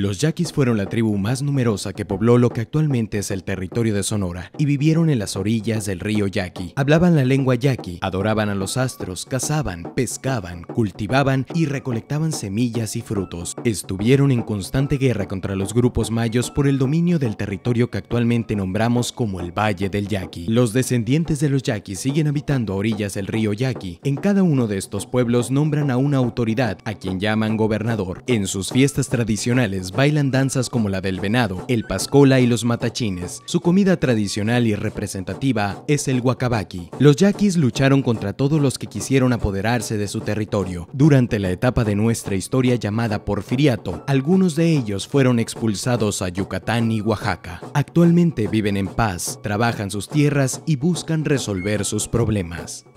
Los yaquis fueron la tribu más numerosa que pobló lo que actualmente es el territorio de Sonora y vivieron en las orillas del río Yaqui. Hablaban la lengua yaqui, adoraban a los astros, cazaban, pescaban, cultivaban y recolectaban semillas y frutos. Estuvieron en constante guerra contra los grupos mayos por el dominio del territorio que actualmente nombramos como el Valle del Yaqui. Los descendientes de los yaquis siguen habitando a orillas del río Yaqui. En cada uno de estos pueblos nombran a una autoridad, a quien llaman gobernador. En sus fiestas tradicionales bailan danzas como la del venado, el pascola y los matachines. Su comida tradicional y representativa es el guacabaqui. Los yaquis lucharon contra todos los que quisieron apoderarse de su territorio. Durante la etapa de nuestra historia llamada Porfiriato, algunos de ellos fueron expulsados a Yucatán y Oaxaca. Actualmente viven en paz, trabajan sus tierras y buscan resolver sus problemas.